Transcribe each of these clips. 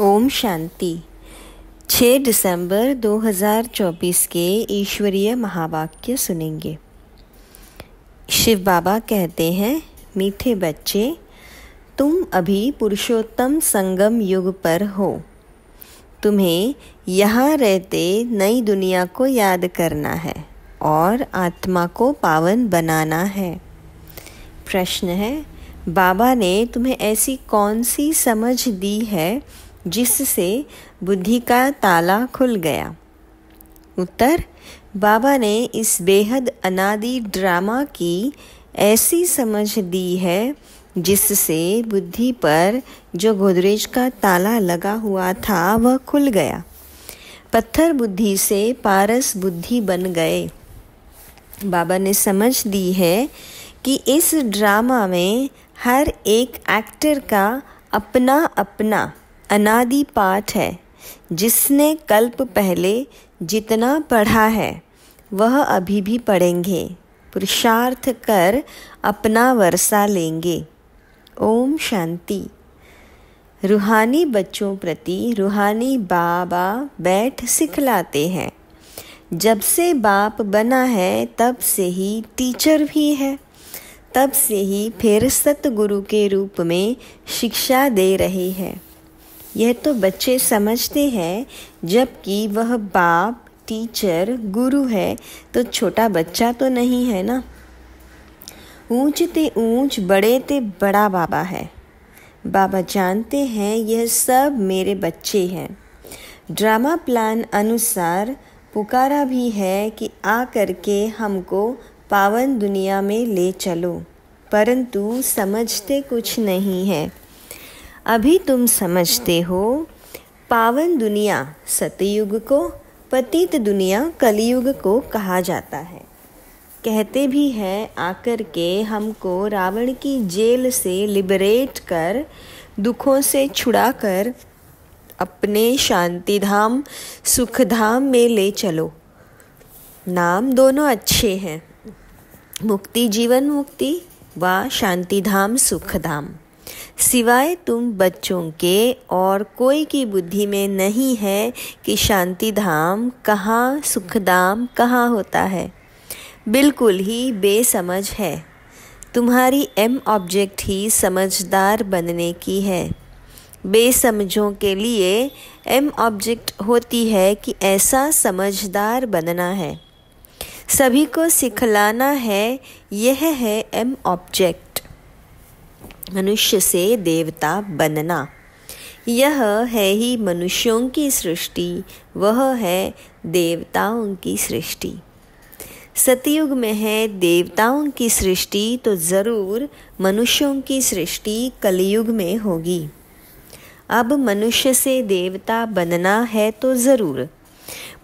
ओम शांति 6 दिसंबर 2024 के ईश्वरीय महावाक्य सुनेंगे शिव बाबा कहते हैं मीठे बच्चे तुम अभी पुरुषोत्तम संगम युग पर हो तुम्हें यहाँ रहते नई दुनिया को याद करना है और आत्मा को पावन बनाना है प्रश्न है बाबा ने तुम्हें ऐसी कौन सी समझ दी है जिससे बुद्धि का ताला खुल गया उत्तर बाबा ने इस बेहद अनादि ड्रामा की ऐसी समझ दी है जिससे बुद्धि पर जो गोदरेज का ताला लगा हुआ था वह खुल गया पत्थर बुद्धि से पारस बुद्धि बन गए बाबा ने समझ दी है कि इस ड्रामा में हर एक एक्टर का अपना अपना अनादि पाठ है जिसने कल्प पहले जितना पढ़ा है वह अभी भी पढ़ेंगे पुरुषार्थ कर अपना वर्षा लेंगे ओम शांति रूहानी बच्चों प्रति रूहानी बाबा बैठ सिखलाते हैं जब से बाप बना है तब से ही टीचर भी है तब से ही फिर सतगुरु के रूप में शिक्षा दे रही है यह तो बच्चे समझते हैं जबकि वह बाप टीचर गुरु है तो छोटा बच्चा तो नहीं है ना ऊंच ते ऊंच बड़े ते बड़ा बाबा है बाबा जानते हैं यह सब मेरे बच्चे हैं ड्रामा प्लान अनुसार पुकारा भी है कि आ करके हमको पावन दुनिया में ले चलो परंतु समझते कुछ नहीं है अभी तुम समझते हो पावन दुनिया सतयुग को पतित दुनिया कलयुग को कहा जाता है कहते भी हैं आकर के हमको रावण की जेल से लिबरेट कर दुखों से छुड़ा कर अपने शांति धाम सुख धाम में ले चलो नाम दोनों अच्छे हैं मुक्ति जीवन मुक्ति व शांति धाम सुख धाम सिवाय तुम बच्चों के और कोई की बुद्धि में नहीं है कि शांति धाम कहाँ सुखधाम कहाँ होता है बिल्कुल ही बेसमझ है तुम्हारी एम ऑब्जेक्ट ही समझदार बनने की है बेसमझों के लिए एम ऑब्जेक्ट होती है कि ऐसा समझदार बनना है सभी को सिखलाना है यह है एम ऑब्जेक्ट मनुष्य से देवता बनना यह है ही मनुष्यों की सृष्टि वह है देवताओं की सृष्टि सतयुग में है देवताओं की सृष्टि तो ज़रूर मनुष्यों की सृष्टि कलयुग में होगी अब मनुष्य से देवता बनना है तो ज़रूर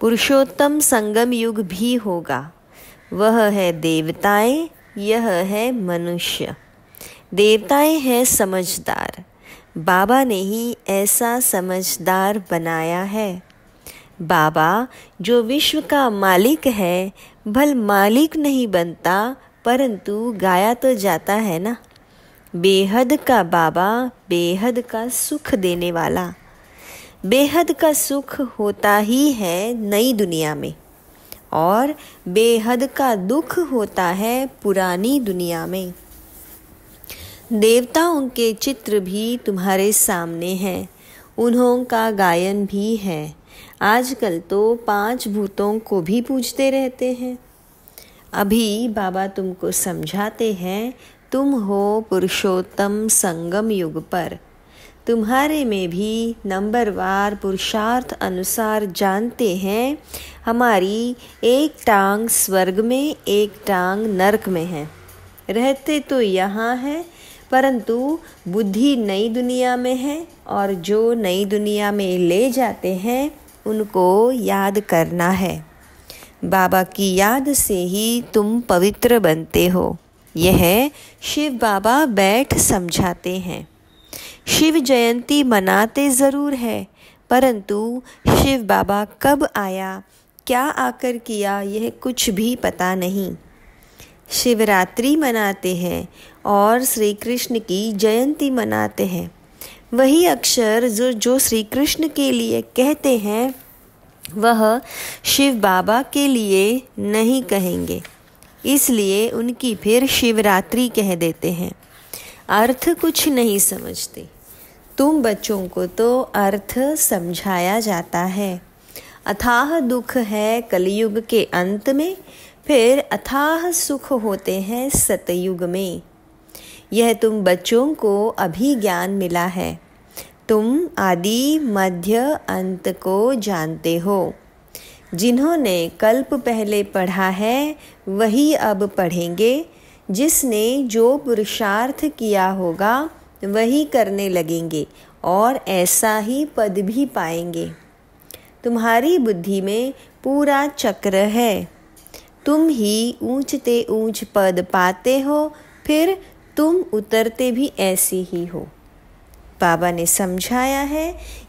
पुरुषोत्तम संगम युग भी होगा वह है देवताएं यह है मनुष्य देवताएं हैं समझदार बाबा ने ही ऐसा समझदार बनाया है बाबा जो विश्व का मालिक है भल मालिक नहीं बनता परंतु गाया तो जाता है ना बेहद का बाबा बेहद का सुख देने वाला बेहद का सुख होता ही है नई दुनिया में और बेहद का दुख होता है पुरानी दुनिया में देवताओं के चित्र भी तुम्हारे सामने हैं उन्हों का गायन भी है आजकल तो पांच भूतों को भी पूजते रहते हैं अभी बाबा तुमको समझाते हैं तुम हो पुरुषोत्तम संगम युग पर तुम्हारे में भी नंबरवार पुरुषार्थ अनुसार जानते हैं हमारी एक टांग स्वर्ग में एक टांग नरक में है रहते तो यहाँ हैं परंतु बुद्धि नई दुनिया में है और जो नई दुनिया में ले जाते हैं उनको याद करना है बाबा की याद से ही तुम पवित्र बनते हो यह शिव बाबा बैठ समझाते हैं शिव जयंती मनाते ज़रूर है परंतु शिव बाबा कब आया क्या आकर किया यह कुछ भी पता नहीं शिवरात्रि मनाते हैं और श्री कृष्ण की जयंती मनाते हैं वही अक्षर जो जो श्री कृष्ण के लिए कहते हैं वह शिव बाबा के लिए नहीं कहेंगे इसलिए उनकी फिर शिवरात्रि कह देते हैं अर्थ कुछ नहीं समझते तुम बच्चों को तो अर्थ समझाया जाता है अथाह दुख है कलयुग के अंत में फिर अथाह सुख होते हैं सतयुग में यह तुम बच्चों को अभी ज्ञान मिला है तुम आदि मध्य अंत को जानते हो जिन्होंने कल्प पहले पढ़ा है वही अब पढ़ेंगे जिसने जो पुरुषार्थ किया होगा वही करने लगेंगे और ऐसा ही पद भी पाएंगे तुम्हारी बुद्धि में पूरा चक्र है तुम ही ऊंचते ऊंच पद पाते हो फिर तुम उतरते भी ऐसे ही हो बाबा ने समझाया है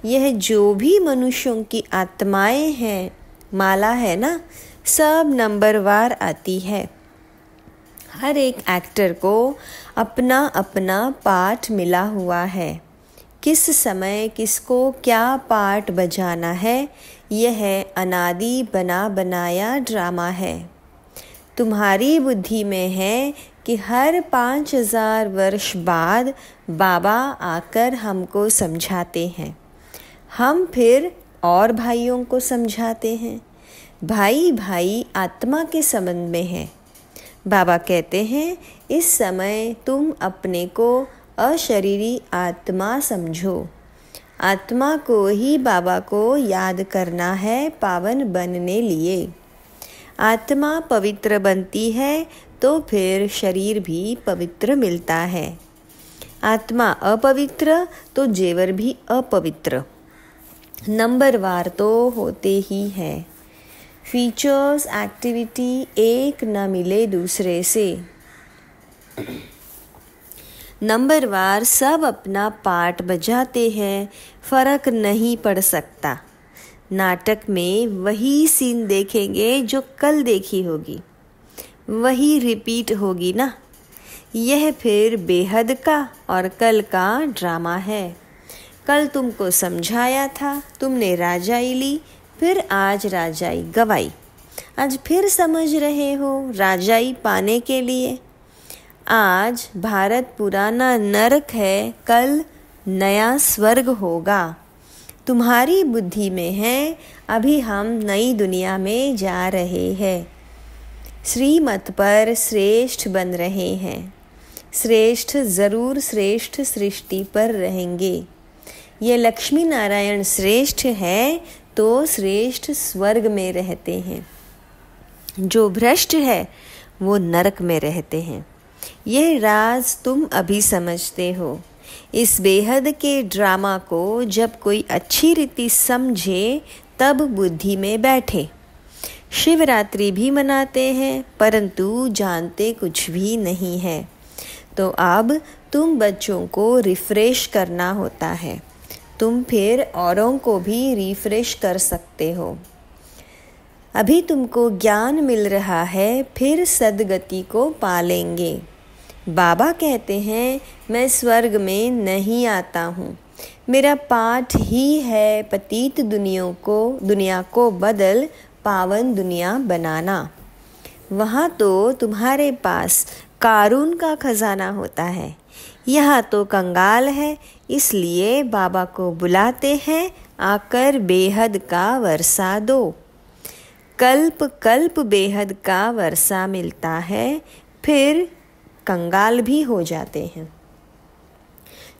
यह जो भी मनुष्यों की आत्माएं हैं माला है ना सब नंबरवार आती है हर एक एक्टर को अपना अपना पार्ट मिला हुआ है किस समय किसको क्या पार्ट बजाना है यह अनादि बना बनाया ड्रामा है तुम्हारी बुद्धि में है कि हर पाँच हज़ार वर्ष बाद बाबा आकर हमको समझाते हैं हम फिर और भाइयों को समझाते हैं भाई भाई आत्मा के संबंध में है बाबा कहते हैं इस समय तुम अपने को अशरीरी आत्मा समझो आत्मा को ही बाबा को याद करना है पावन बनने लिए आत्मा पवित्र बनती है तो फिर शरीर भी पवित्र मिलता है आत्मा अपवित्र तो जेवर भी अपवित्र नंबरवार तो होते ही हैं फीचर्स एक्टिविटी एक न मिले दूसरे से नंबरवार सब अपना पार्ट बजाते हैं फर्क नहीं पड़ सकता नाटक में वही सीन देखेंगे जो कल देखी होगी वही रिपीट होगी ना यह फिर बेहद का और कल का ड्रामा है कल तुमको समझाया था तुमने राजाई ली फिर आज राजाई गवाई आज फिर समझ रहे हो राजाई पाने के लिए आज भारत पुराना नरक है कल नया स्वर्ग होगा तुम्हारी बुद्धि में है अभी हम नई दुनिया में जा रहे हैं श्रीमत पर श्रेष्ठ बन रहे हैं श्रेष्ठ ज़रूर श्रेष्ठ सृष्टि पर रहेंगे ये लक्ष्मी नारायण श्रेष्ठ है तो श्रेष्ठ स्वर्ग में रहते हैं जो भ्रष्ट है वो नरक में रहते हैं यह राज तुम अभी समझते हो इस बेहद के ड्रामा को जब कोई अच्छी रीति समझे तब बुद्धि में बैठे शिवरात्रि भी मनाते हैं परंतु जानते कुछ भी नहीं है तो अब तुम बच्चों को रिफ्रेश करना होता है तुम फिर औरों को भी रिफ्रेश कर सकते हो अभी तुमको ज्ञान मिल रहा है फिर सदगति को पालेंगे बाबा कहते हैं मैं स्वर्ग में नहीं आता हूँ मेरा पाठ ही है पतीत दुनियों को दुनिया को बदल पावन दुनिया बनाना वहाँ तो तुम्हारे पास कारून का खजाना होता है यहाँ तो कंगाल है इसलिए बाबा को बुलाते हैं आकर बेहद का वर्षा दो कल्प कल्प बेहद का वर्षा मिलता है फिर कंगाल भी हो जाते हैं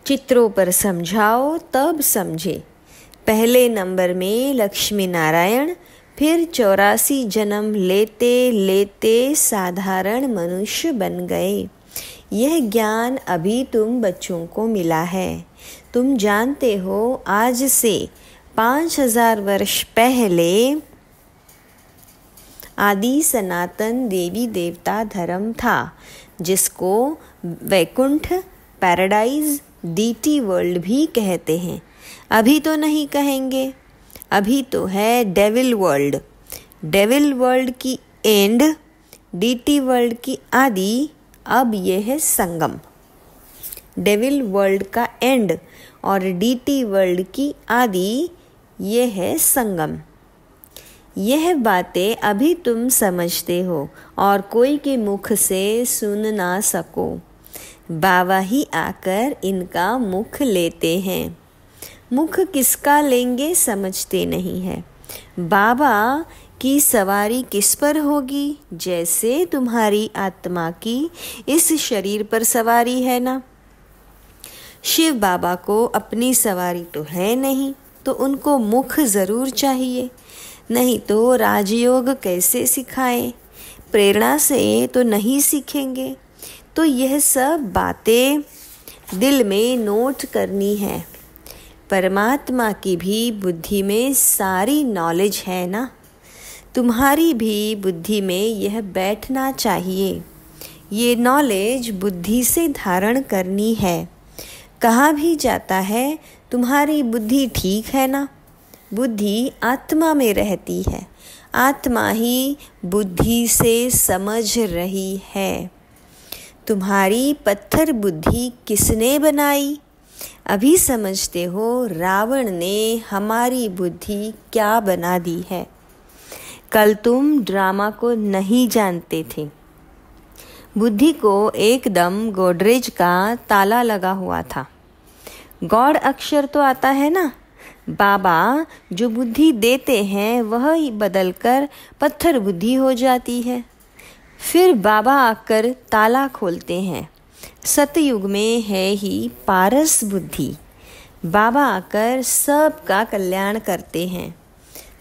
चित्रों पर समझाओ तब समझे पहले नंबर में लक्ष्मी नारायण फिर चौरासी जन्म लेते लेते साधारण मनुष्य बन गए यह ज्ञान अभी तुम बच्चों को मिला है तुम जानते हो आज से पाँच हजार वर्ष पहले आदि सनातन देवी देवता धर्म था जिसको वैकुंठ पैराडाइज डीटी वर्ल्ड भी कहते हैं अभी तो नहीं कहेंगे अभी तो है डेविल वर्ल्ड डेविल वर्ल्ड की एंड डीटी वर्ल्ड की आदि अब यह है संगम डेविल वर्ल्ड का एंड और डीटी वर्ल्ड की आदि यह है संगम यह बातें अभी तुम समझते हो और कोई के मुख से सुन ना सको बाबा ही आकर इनका मुख लेते हैं मुख किसका लेंगे समझते नहीं है बाबा की सवारी किस पर होगी जैसे तुम्हारी आत्मा की इस शरीर पर सवारी है ना शिव बाबा को अपनी सवारी तो है नहीं तो उनको मुख ज़रूर चाहिए नहीं तो राजयोग कैसे सिखाएं प्रेरणा से तो नहीं सीखेंगे तो यह सब बातें दिल में नोट करनी है परमात्मा की भी बुद्धि में सारी नॉलेज है ना तुम्हारी भी बुद्धि में यह बैठना चाहिए ये नॉलेज बुद्धि से धारण करनी है कहा भी जाता है तुम्हारी बुद्धि ठीक है ना बुद्धि आत्मा में रहती है आत्मा ही बुद्धि से समझ रही है तुम्हारी पत्थर बुद्धि किसने बनाई अभी समझते हो रावण ने हमारी बुद्धि क्या बना दी है कल तुम ड्रामा को नहीं जानते थे बुद्धि को एकदम गोडरेज का ताला लगा हुआ था गौड़ अक्षर तो आता है ना बाबा जो बुद्धि देते हैं वह ही कर पत्थर बुद्धि हो जाती है फिर बाबा आकर ताला खोलते हैं सतयुग में है ही पारस बुद्धि बाबा आकर सबका कल्याण करते हैं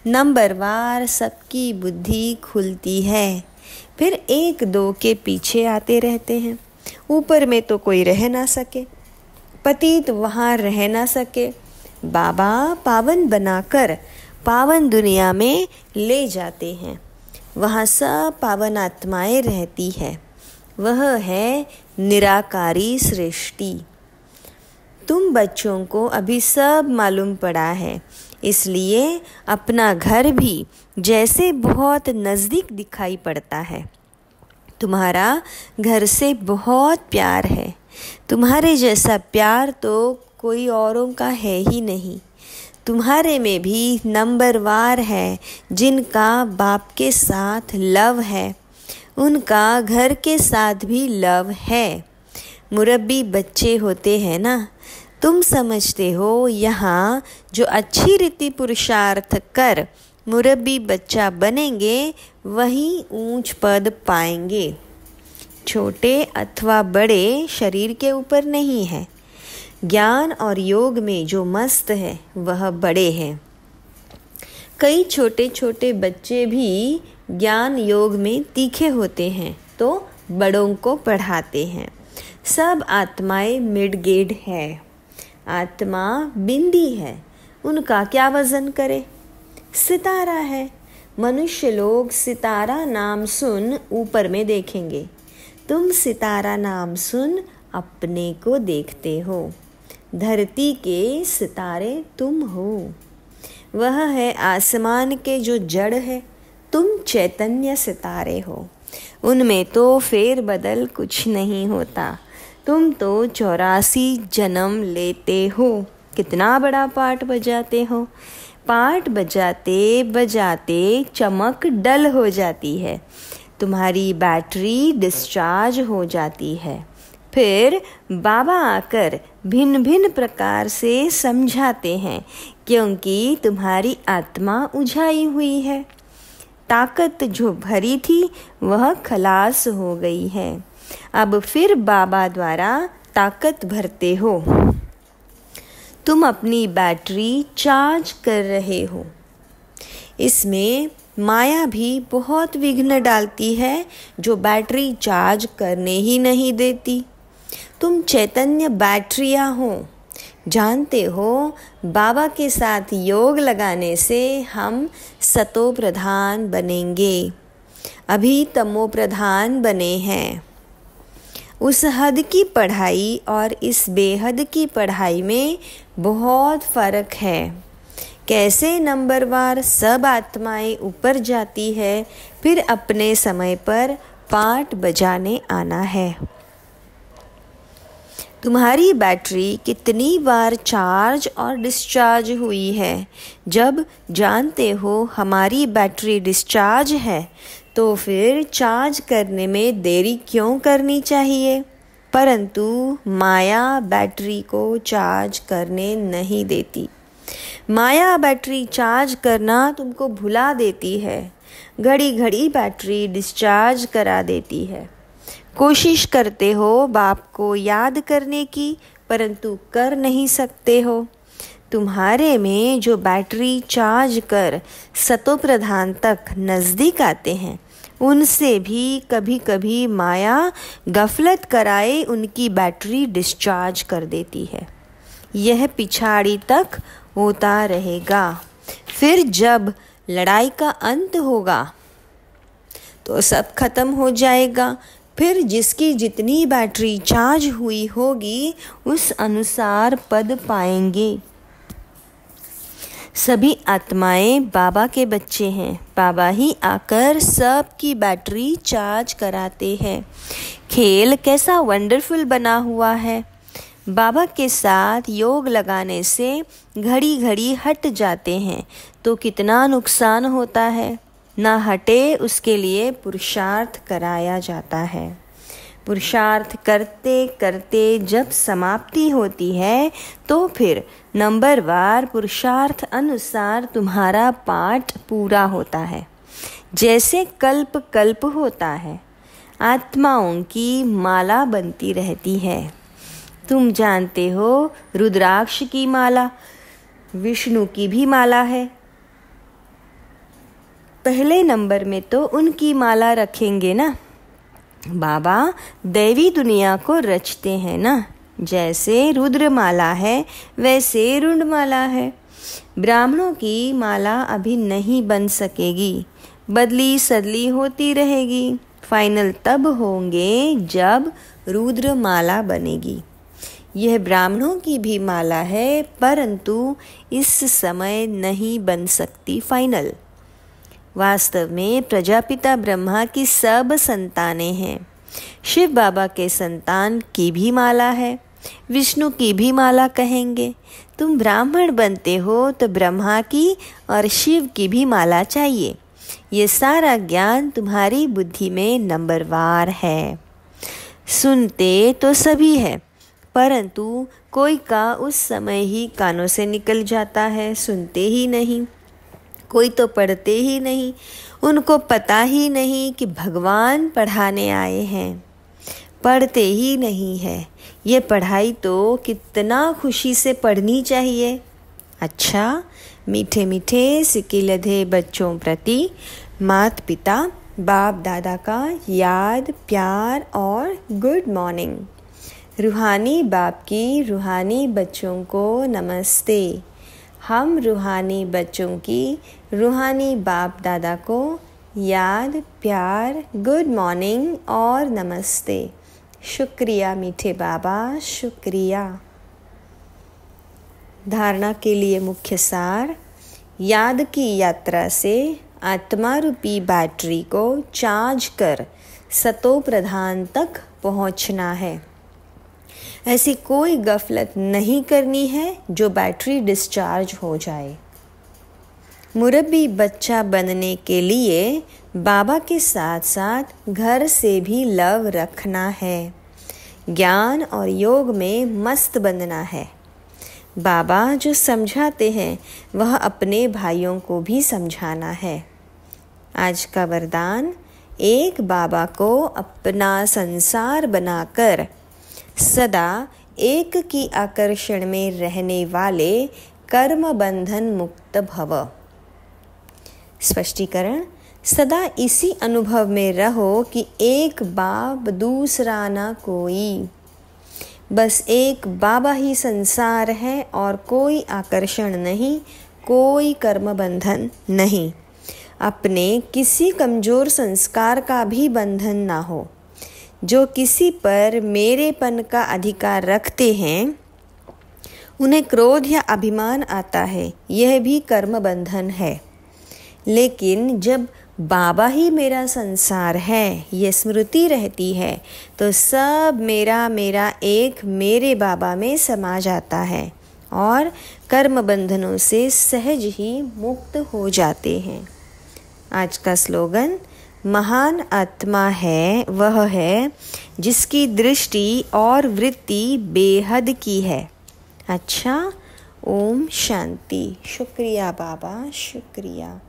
नंबर वार सबकी बुद्धि खुलती है फिर एक दो के पीछे आते रहते हैं ऊपर में तो कोई रह ना सके पतित वहाँ रह ना सके बाबा पावन बनाकर पावन दुनिया में ले जाते हैं वहाँ सब पावन आत्माएं रहती है वह है निराकारी सृष्टि तुम बच्चों को अभी सब मालूम पड़ा है इसलिए अपना घर भी जैसे बहुत नज़दीक दिखाई पड़ता है तुम्हारा घर से बहुत प्यार है तुम्हारे जैसा प्यार तो कोई औरों का है ही नहीं तुम्हारे में भी नंबरवार है जिनका बाप के साथ लव है उनका घर के साथ भी लव है मुरब्बी बच्चे होते हैं ना तुम समझते हो यहाँ जो अच्छी रीति पुरुषार्थ कर मुरब्बी बच्चा बनेंगे वहीं ऊंच पद पाएंगे छोटे अथवा बड़े शरीर के ऊपर नहीं है ज्ञान और योग में जो मस्त है वह बड़े हैं कई छोटे छोटे बच्चे भी ज्ञान योग में तीखे होते हैं तो बड़ों को पढ़ाते हैं सब आत्माएं मिडगेड है आत्मा बिंदी है उनका क्या वजन करे सितारा है मनुष्य लोग सितारा नाम सुन ऊपर में देखेंगे तुम सितारा नाम सुन अपने को देखते हो धरती के सितारे तुम हो वह है आसमान के जो जड़ है तुम चैतन्य सितारे हो उनमें तो फेर बदल कुछ नहीं होता तुम तो चौरासी जन्म लेते हो कितना बड़ा पाठ बजाते हो पाठ बजाते बजाते चमक डल हो जाती है तुम्हारी बैटरी डिस्चार्ज हो जाती है फिर बाबा आकर भिन्न भिन्न प्रकार से समझाते हैं क्योंकि तुम्हारी आत्मा उझाई हुई है ताकत जो भरी थी वह खलास हो गई है अब फिर बाबा द्वारा ताकत भरते हो तुम अपनी बैटरी चार्ज कर रहे हो इसमें माया भी बहुत विघ्न डालती है जो बैटरी चार्ज करने ही नहीं देती तुम चैतन्य बैटरियाँ हो जानते हो बाबा के साथ योग लगाने से हम सतो प्रधान बनेंगे अभी तमो प्रधान बने हैं उस हद की पढ़ाई और इस बेहद की पढ़ाई में बहुत फ़र्क है कैसे नंबरवार सब आत्माएं ऊपर जाती है फिर अपने समय पर पाठ बजाने आना है तुम्हारी बैटरी कितनी बार चार्ज और डिस्चार्ज हुई है जब जानते हो हमारी बैटरी डिस्चार्ज है तो फिर चार्ज करने में देरी क्यों करनी चाहिए परंतु माया बैटरी को चार्ज करने नहीं देती माया बैटरी चार्ज करना तुमको भुला देती है घड़ी घड़ी बैटरी डिस्चार्ज करा देती है कोशिश करते हो बाप को याद करने की परंतु कर नहीं सकते हो तुम्हारे में जो बैटरी चार्ज कर सतोप्रधान तक नज़दीक आते हैं उनसे भी कभी कभी माया गफलत कराए उनकी बैटरी डिस्चार्ज कर देती है यह पिछाड़ी तक होता रहेगा फिर जब लड़ाई का अंत होगा तो सब खत्म हो जाएगा फिर जिसकी जितनी बैटरी चार्ज हुई होगी उस अनुसार पद पाएंगे सभी आत्माएं बाबा के बच्चे हैं बाबा ही आकर सब की बैटरी चार्ज कराते हैं खेल कैसा वंडरफुल बना हुआ है बाबा के साथ योग लगाने से घड़ी घड़ी हट जाते हैं तो कितना नुकसान होता है ना हटे उसके लिए पुरुषार्थ कराया जाता है पुरुषार्थ करते करते जब समाप्ति होती है तो फिर नंबर वार पुरुषार्थ अनुसार तुम्हारा पाठ पूरा होता है जैसे कल्प कल्प होता है आत्माओं की माला बनती रहती है तुम जानते हो रुद्राक्ष की माला विष्णु की भी माला है पहले नंबर में तो उनकी माला रखेंगे ना बाबा देवी दुनिया को रचते हैं ना जैसे रुद्रमाला है वैसे रुंडमाला है ब्राह्मणों की माला अभी नहीं बन सकेगी बदली सदली होती रहेगी फाइनल तब होंगे जब रुद्रमाला बनेगी यह ब्राह्मणों की भी माला है परंतु इस समय नहीं बन सकती फाइनल वास्तव में प्रजापिता ब्रह्मा की सब संतानें हैं शिव बाबा के संतान की भी माला है विष्णु की भी माला कहेंगे तुम ब्राह्मण बनते हो तो ब्रह्मा की और शिव की भी माला चाहिए ये सारा ज्ञान तुम्हारी बुद्धि में नंबरवार है सुनते तो सभी है परंतु कोई का उस समय ही कानों से निकल जाता है सुनते ही नहीं कोई तो पढ़ते ही नहीं उनको पता ही नहीं कि भगवान पढ़ाने आए हैं पढ़ते ही नहीं है ये पढ़ाई तो कितना खुशी से पढ़नी चाहिए अच्छा मीठे मीठे सिक्के लधे बच्चों प्रति मात पिता बाप दादा का याद प्यार और गुड मॉर्निंग रूहानी बाप की रूहानी बच्चों को नमस्ते हम रूहानी बच्चों की रूहानी बाप दादा को याद प्यार गुड मॉर्निंग और नमस्ते शुक्रिया मीठे बाबा शुक्रिया धारणा के लिए मुख्य सार याद की यात्रा से आत्मा रूपी बैटरी को चार्ज कर सतो प्रधान तक पहुंचना है ऐसी कोई गफलत नहीं करनी है जो बैटरी डिस्चार्ज हो जाए मुरबी बच्चा बनने के लिए बाबा के साथ साथ घर से भी लव रखना है ज्ञान और योग में मस्त बनना है बाबा जो समझाते हैं वह अपने भाइयों को भी समझाना है आज का वरदान एक बाबा को अपना संसार बनाकर सदा एक की आकर्षण में रहने वाले कर्म बंधन मुक्त भव स्पष्टीकरण सदा इसी अनुभव में रहो कि एक बाप दूसरा ना कोई बस एक बाबा ही संसार है और कोई आकर्षण नहीं कोई कर्म बंधन नहीं अपने किसी कमज़ोर संस्कार का भी बंधन ना हो जो किसी पर मेरेपन का अधिकार रखते हैं उन्हें क्रोध या अभिमान आता है यह भी कर्म बंधन है लेकिन जब बाबा ही मेरा संसार है यह स्मृति रहती है तो सब मेरा मेरा एक मेरे बाबा में समा जाता है और कर्म बंधनों से सहज ही मुक्त हो जाते हैं आज का स्लोगन महान आत्मा है वह है जिसकी दृष्टि और वृत्ति बेहद की है अच्छा ओम शांति शुक्रिया बाबा शुक्रिया